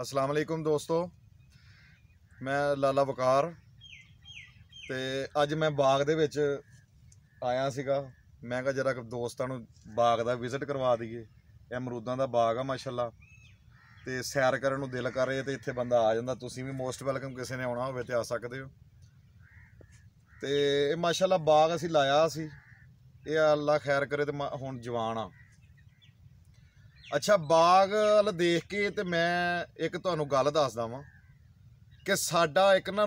ਅਸਲਾਮ ਅਲੈਕੁਮ ਦੋਸਤੋ ਮੈਂ ਲਾਲਾ ਵਕਾਰ ਤੇ ਅੱਜ ਮੈਂ ਬਾਗ ਦੇ ਵਿੱਚ ਆਇਆ ਸੀਗਾ ਮੈਂ ਕਿਹਾ ਜਰਾ ਦੋਸਤਾਂ ਨੂੰ ਬਾਗ ਦਾ ਵਿਜ਼ਿਟ ਕਰਵਾ ਦਈਏ ਇਹ ਅਮਰੂਦਾਂ ਦਾ ਬਾਗ ਆ ਮਾਸ਼ਾਅੱਲਾ ਤੇ ਸੈਰ ਕਰਨ ਨੂੰ ਦਿਲ ਕਰ ਰਿਹਾ ਤੇ ਇੱਥੇ ਬੰਦਾ ਆ ਜਾਂਦਾ ਤੁਸੀਂ ਵੀ ਮੋਸਟ ਵੈਲਕਮ ਕਿਸੇ ਨੇ ਆਉਣਾ ਹੋਵੇ ਤੇ ਆ ਸਕਦੇ ਹੋ ਤੇ ਇਹ ਮਾਸ਼ਾਅੱਲਾ ਬਾਗ ਅਸੀਂ ਲਾਇਆ ਸੀ ਇਹ ਅੱਲਾ ਖੈਰ ਕਰੇ ਤੇ ਹੁਣ ਜਵਾਨ ਆ ਅੱਛਾ ਬਾਗ ਵੱਲ ਦੇਖ ਕੇ ਤੇ ਮੈਂ ਇੱਕ ਤੁਹਾਨੂੰ ਗੱਲ ਦੱਸਦਾ ਵਾਂ ਕਿ ਸਾਡਾ ਇੱਕ ਨਾ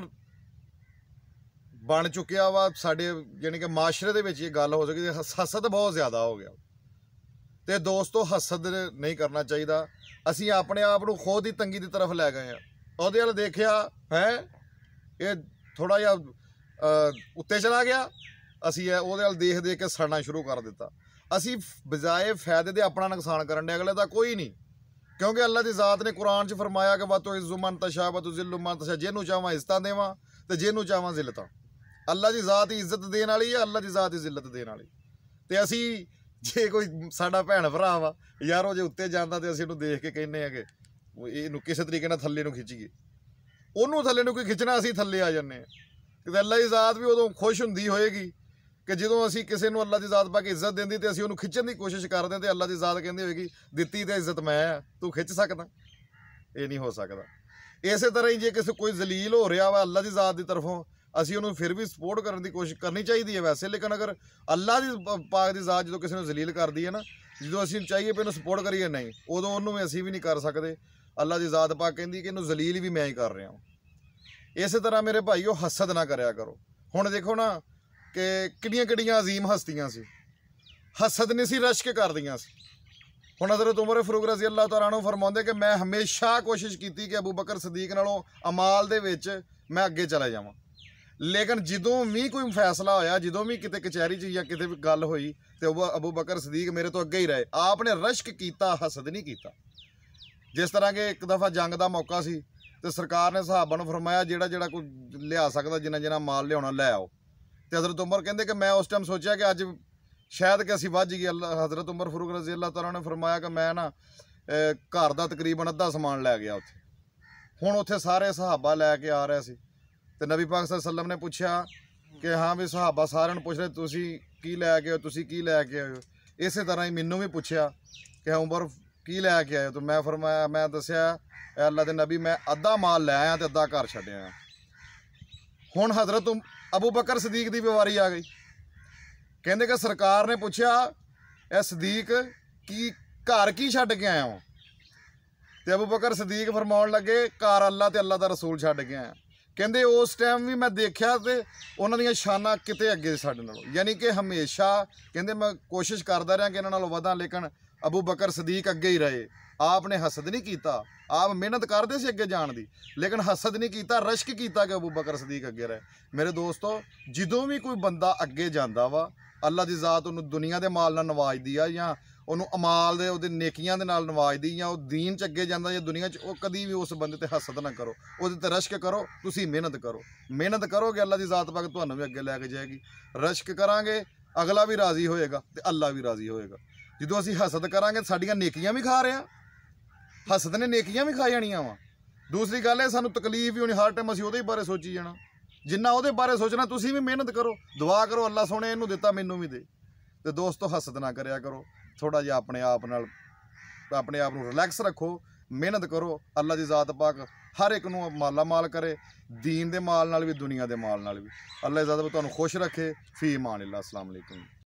ਬਣ ਚੁੱਕਿਆ ਵਾ ਸਾਡੇ ਯਾਨੀ ਕਿ ਮਾਸ਼ਰੇ ਦੇ ਵਿੱਚ ਇਹ ਗੱਲ ਹੋ ਸਕਦੀ ਹਸਦ ਬਹੁਤ ਜ਼ਿਆਦਾ ਹੋ ਗਿਆ ਤੇ ਦੋਸਤੋ ਹਸਦ ਨਹੀਂ ਕਰਨਾ ਚਾਹੀਦਾ ਅਸੀਂ ਆਪਣੇ ਆਪ ਨੂੰ ਖੁਦ ਹੀ ਤੰਗੀ ਦੀ ਤਰਫ ਲੈ ਗਏ ਆ ਉਹਦੇ ਵੱਲ ਦੇਖਿਆ ਹੈ ਇਹ ਥੋੜਾ ਜਿਹਾ ਉੱਤੇ ਚਲਾ ਗਿਆ ਅਸੀਂ ਇਹ ਉਹਦੇ ਨਾਲ ਦੇਖ ਦੇ ਕੇ ਸੜਨਾ ਸ਼ੁਰੂ ਕਰ ਦਿੱਤਾ ਅਸੀਂ ਬਜਾਏ ਫਾਇਦੇ ਦੇ ਆਪਣਾ ਨੁਕਸਾਨ ਕਰਨ ਦੇ ਅਗਲੇ ਦਾ ਕੋਈ ਨਹੀਂ ਕਿਉਂਕਿ ਅੱਲਾ ਦੀ ਜ਼ਾਤ ਨੇ ਕੁਰਾਨ 'ਚ ਫਰਮਾਇਆ ਕਿ ਵਾਤੋ ਇਜ਼ੁਮਨ ਤਸ਼ਾ ਵਾਤੋ ਮਨ ਤਸ਼ਾ ਜਿਹਨੂੰ ਚਾਹਾਂ ਇਜ਼ਤਾਂ ਦੇਵਾਂ ਤੇ ਜਿਹਨੂੰ ਚਾਹਾਂ ਜ਼ਿਲਤਾਂ ਅੱਲਾ ਦੀ ਜ਼ਾਤ ਹੀ ਇੱਜ਼ਤ ਦੇਣ ਵਾਲੀ ਹੈ ਅੱਲਾ ਦੀ ਜ਼ਾਤ ਹੀ ਜ਼ਿਲਤ ਦੇਣ ਵਾਲੀ ਤੇ ਅਸੀਂ ਜੇ ਕੋਈ ਸਾਡਾ ਭੈਣ ਭਰਾ ਵਾ ਯਾਰ ਉਹ ਜੇ ਉੱਤੇ ਜਾਂਦਾ ਤੇ ਅਸੀਂ ਉਹਨੂੰ ਦੇਖ ਕੇ ਕਹਿੰਨੇ ਆਗੇ ਇਹਨੂੰ ਕਿਸੇ ਤਰੀਕੇ ਨਾਲ ਥੱਲੇ ਨੂੰ ਖਿੱਚੀਏ ਉਹਨੂੰ ਥੱਲੇ ਨੂੰ ਕੋਈ ਖਿੱਚਣਾ ਅਸੀਂ ਥੱਲੇ ਆ ਜੰਨੇ ਤੇ ਅੱਲਾ ਦੀ ਜ਼ਾਤ ਵੀ ਉਦੋਂ ਖੁਸ਼ ਹੁੰਦੀ ਹੋਏਗੀ ਕਿ ਜਦੋਂ ਅਸੀਂ ਕਿਸੇ ਨੂੰ ਅੱਲਾ ਦੀ ਜ਼ਾਤ ਪਾ ਕੇ ਇੱਜ਼ਤ ਦਿੰਦੀ ਤੇ ਅਸੀਂ ਉਹਨੂੰ ਖਿੱਚਣ ਦੀ ਕੋਸ਼ਿਸ਼ ਕਰਦੇ ਤੇ ਅੱਲਾ ਦੀ ਜ਼ਾਤ ਕਹਿੰਦੀ ਹੋਵੇਗੀ ਦਿੱਤੀ ਤੇ ਇੱਜ਼ਤ ਮੈਂ ਆ ਤੂੰ ਖਿੱਚ ਸਕਦਾ ਇਹ ਨਹੀਂ ਹੋ ਸਕਦਾ ਇਸੇ ਤਰ੍ਹਾਂ ਹੀ ਜੇ ਕਿਸੇ ਕੋਈ ਜ਼ਲੀਲ ਹੋ ਰਿਹਾ ਵਾ ਅੱਲਾ ਦੀ ਜ਼ਾਤ ਦੀ ਤਰਫੋਂ ਅਸੀਂ ਉਹਨੂੰ ਫਿਰ ਵੀ ਸਪੋਰਟ ਕਰਨ ਦੀ ਕੋਸ਼ਿਸ਼ ਕਰਨੀ ਚਾਹੀਦੀ ਹੈ ਵੈਸੇ ਲੇਕਿਨ ਅਗਰ ਅੱਲਾ ਦੀ ਪਾਕ ਦੀ ਜ਼ਾਤ ਜਦੋਂ ਕਿਸੇ ਨੂੰ ਜ਼ਲੀਲ ਕਰਦੀ ਹੈ ਨਾ ਜਦੋਂ ਅਸੀਂ ਚਾਹੀਏ ਪੈਨ ਸਪੋਰਟ ਕਰੀਏ ਨਹੀਂ ਉਦੋਂ ਉਹਨੂੰ ਵੀ ਅਸੀਂ ਵੀ ਨਹੀਂ ਕਰ ਸਕਦੇ ਅੱਲਾ ਦੀ ਜ਼ਾਤ ਪਾਕ ਕਹਿੰਦੀ ਕਿ ਇਹਨੂੰ ਜ਼ਲੀਲ ਵੀ ਮੈਂ ਹੀ ਕਰ ਰਿਹਾ ਹਾਂ ਇਸੇ ਤਰ੍ਹਾਂ ਮੇਰੇ ਭਾਈਓ ਹਸਦ ਨਾ ਕਰਿਆ ਕਰੋ ਹੁਣ ਦੇਖੋ ਨਾ ਕਿ ਕਿੰਨੀਆਂ ਕਿੰਨੀਆਂ عظیم ਹਸਤੀਆਂ ਸੀ ਹਸਦ ਨਹੀਂ ਸੀ ਰਸ਼ਕ ਕਰਦੀਆਂ ਸੀ ਹੁਣ حضرت ਉਮਰ ਫਰੂਗ ਰਜ਼ੀ ਅੱਲਾਹ ਤਾਲਾ ਨੂੰ ਫਰਮਾਉਂਦੇ ਕਿ ਮੈਂ ਹਮੇਸ਼ਾ ਕੋਸ਼ਿਸ਼ ਕੀਤੀ ਕਿ ਅਬੂ ਬਕਰ ਸਦੀਕ ਨਾਲੋਂ ਅਮਾਲ ਦੇ ਵਿੱਚ ਮੈਂ ਅੱਗੇ ਚਲਾ ਜਾਵਾਂ ਲੇਕਿਨ ਜਦੋਂ ਵੀ ਕੋਈ ਫੈਸਲਾ ਹੋਇਆ ਜਦੋਂ ਵੀ ਕਿਤੇ ਕਚਹਿਰੀ 'ਚ ਜਾਂ ਕਿਤੇ ਵੀ ਗੱਲ ਹੋਈ ਤੇ ਉਹ ਅਬੂ ਬਕਰ ਸਦੀਕ ਮੇਰੇ ਤੋਂ ਅੱਗੇ ਹੀ ਰਹੇ ਆਪ ਨੇ ਰਸ਼ਕ ਕੀਤਾ ਹਸਦ ਨਹੀਂ ਕੀਤਾ ਜਿਸ ਤਰ੍ਹਾਂ ਕਿ ਇੱਕ ਦਫਾ ਜੰਗ ਦਾ ਮੌਕਾ ਸੀ ਤੇ ਸਰਕਾਰ ਨੇ ਸਹਾਬਾਂ ਨੂੰ ਫਰਮਾਇਆ ਜਿਹੜਾ ਜਿਹੜਾ ਕੋਈ ਲਿਆ ਸਕਦਾ ਜਿੰਨਾ ਜਿੰਨਾ ਮਾਲ ਲਿਆਉਣਾ ਲੈ ਆਓ ਤੇ ਹਜ਼ਰਤ ਉਮਰ ਕਹਿੰਦੇ ਕਿ ਮੈਂ ਉਸ ਟਾਈਮ ਸੋਚਿਆ ਕਿ ਅੱਜ ਸ਼ਾਇਦ ਕਿ ਅਸੀਂ ਵੱਜ ਗਏ ਅੱਲਾ ਹਜ਼ਰਤ ਉਮਰ ਫਰੂਕ ਰਜ਼ੀ ਅੱਲਾ ਤਾਲਾ ਨੇ ਫਰਮਾਇਆ ਕਿ ਮੈਂ ਨਾ ਘਰ ਦਾ ਤਕਰੀਬਨ ਅੱਧਾ ਸਮਾਨ ਲੈ ਗਿਆ ਉੱਥੇ ਹੁਣ ਉੱਥੇ ਸਾਰੇ ਸਹਾਬਾ ਲੈ ਕੇ ਆ ਰਹੇ ਸੀ ਤੇ ਨਬੀ ਪਾਕ ਸੱਲਮ ਨੇ ਪੁੱਛਿਆ ਕਿ ਹਾਂ ਵੀ ਸਹਾਬਾ ਸਾਰਿਆਂ ਨੂੰ ਪੁੱਛ ਰਹੇ ਤੁਸੀਂ ਕੀ ਲੈ ਕੇ ਆਏ ਤੁਸੀਂ ਕੀ ਲੈ ਕੇ ਆਏ ਇਸੇ ਤਰ੍ਹਾਂ ਹੀ ਮੈਨੂੰ ਵੀ ਪੁੱਛਿਆ ਕਿ ਉਮਰ ਕੀ ਲੈ ਕੇ ਆਏ ਤਾਂ ਮੈਂ ਫਰਮਾਇਆ ਮੈਂ ਦੱਸਿਆ ਅੱਲਾ ਦੇ ਨਬੀ ਮੈਂ ਅੱਧਾ ਮਾਲ ਲੈ ਆਇਆ ਤੇ ਅੱਧਾ ਘਰ ਛੱਡਿਆ ਹੁਣ ਹਜ਼ਰਤ ਅਬੂ ਬਕਰ ਸਦੀਕ ਦੀ ਬਿਵਾਰੀ ਆ ਗਈ ਕਹਿੰਦੇ ਕਿ ਸਰਕਾਰ ਨੇ ਪੁੱਛਿਆ ਇਹ ਸਦੀਕ ਕੀ ਘਰ ਕੀ ਛੱਡ ਕੇ ਆਇਆ ਹੋ ਤੇ ਅਬੂ ਬਕਰ ਸਦੀਕ ਫਰਮਾਉਣ ਲੱਗੇ ਘਰ ਅੱਲਾ ਤੇ ਅੱਲਾ ਦਾ ਰਸੂਲ ਛੱਡ ਕੇ ਆਇਆ ਕਹਿੰਦੇ ਉਸ ਟਾਈਮ ਵੀ ਮੈਂ ਦੇਖਿਆ ਤੇ ਉਹਨਾਂ ਦੀਆਂ ਸ਼ਾਨਾਂ ਕਿਤੇ ਅੱਗੇ ਸਾਡੇ ਨਾਲੋਂ ਯਾਨੀ ਕਿ ਹਮੇਸ਼ਾ ਕਹਿੰਦੇ ਮੈਂ ਕੋਸ਼ਿਸ਼ ਕਰਦਾ ਰਿਹਾ ਕਿ ਇਹਨਾਂ ਨਾਲੋਂ ਵਧਾਂ ਲੇਕਿਨ ਅਬੂ ਬਕਰ ਸਦੀਕ ਅੱਗੇ ਹੀ ਰਹੇ ਆਪ ਨੇ ਹਸਦ ਨਹੀਂ ਕੀਤਾ ਆਪ ਮਿਹਨਤ ਕਰਦੇ ਸੀ ਅੱਗੇ ਜਾਣ ਦੀ ਲੇਕਿਨ ਹਸਦ ਨਹੀਂ ਕੀਤਾ ਰਸ਼ਕ ਕੀਤਾ ਕਿ ਅਬੂ ਬਕਰ ਸਦੀਕ ਅੱਗੇ ਰਹੇ ਮੇਰੇ ਦੋਸਤੋ ਜਦੋਂ ਵੀ ਕੋਈ ਬੰਦਾ ਅੱਗੇ ਜਾਂਦਾ ਵਾ ਅੱਲਾ ਦੀ ਜ਼ਾਤ ਉਹਨੂੰ ਦੁਨੀਆ ਦੇ ਮਾਲ ਨਾਲ ਨਵਾਜਦੀ ਆ ਜਾਂ ਉਹਨੂੰ ਅਮਾਲ ਦੇ ਉਹਦੇ ਨੇਕੀਆਂ ਦੇ ਨਾਲ ਨਵਾਜਦੀ ਜਾਂ ਉਹ ਦੀਨ ਚ ਅੱਗੇ ਜਾਂਦਾ ਜਾਂ ਦੁਨੀਆ ਚ ਉਹ ਕਦੀ ਵੀ ਉਸ ਬੰਦੇ ਤੇ ਹਸਦ ਨਾ ਕਰੋ ਉਹਦੇ ਤੇ ਰਸ਼ਕ ਕਰੋ ਤੁਸੀਂ ਮਿਹਨਤ ਕਰੋ ਮਿਹਨਤ ਕਰੋਗੇ ਅੱਲਾ ਦੀ ਜ਼ਾਤ ਪਾਕ ਤੁਹਾਨੂੰ ਵੀ ਅੱਗੇ ਲੈ ਕੇ ਜਾਏਗੀ ਰਸ਼ਕ ਕਰਾਂਗੇ ਅਗਲਾ ਵੀ ਰਾਜ਼ੀ ਹੋਏਗਾ ਤੇ ਅੱਲਾ ਵੀ ਰਾਜ਼ੀ ਹੋਏਗਾ ਜਦੋਂ ਅਸੀਂ ਹਸਦ ਕਰਾਂਗੇ ਸਾਡੀਆਂ ਨੇਕੀਆਂ ਵੀ ਖਾ ਰਿਆ ਹਸਦ ਨੇ ਨੇਕੀਆਂ ਵੀ ਖਾ ਜਾਣੀਆਂ ਵਾ ਦੂਸਰੀ ਗੱਲ ਇਹ ਸਾਨੂੰ ਤਕਲੀਫ ਵੀ ਹੋਣੀ ਹਰ ਟਾਈਮ ਅਸੀਂ ਉਹਦੇ ਬਾਰੇ ਸੋਚੀ ਜਾਣਾ ਜਿੰਨਾ ਉਹਦੇ ਬਾਰੇ ਸੋਚਣਾ ਤੁਸੀਂ ਵੀ ਮਿਹਨਤ ਕਰੋ ਦੁਆ ਕਰੋ ਅੱਲਾ ਸੋਹਣੇ ਇਹਨੂੰ ਦਿੱਤਾ ਮੈਨੂੰ ਵੀ ਦੇ ਤੇ ਦੋਸਤੋ ਹਸਦ ਨਾ ਕਰਿਆ ਕਰੋ ਥੋੜਾ ਜਿਹਾ ਆਪਣੇ ਆਪ ਨਾਲ ਆਪਣੇ ਆਪ ਨੂੰ ਰਿਲੈਕਸ ਰੱਖੋ ਮਿਹਨਤ ਕਰੋ ਅੱਲਾ ਦੀ ਜ਼ਾਤ ਪਾਕ ਹਰ ਇੱਕ ਨੂੰ ਮਾਲਾ ਮਾਲ ਕਰੇ ਦੀਨ ਦੇ ਮਾਲ ਨਾਲ ਵੀ ਦੁਨੀਆ ਦੇ ਮਾਲ ਨਾਲ ਵੀ ਅੱਲਾ ਇਜ਼ਾਜ਼ਤ ਤੁਹਾਨੂੰ ਖੁਸ਼ ਰੱਖੇ ਫੀ ਮਾਨ ਅੱਲਾ ਅਸਲਾਮ ਅਲੈਕੁਮ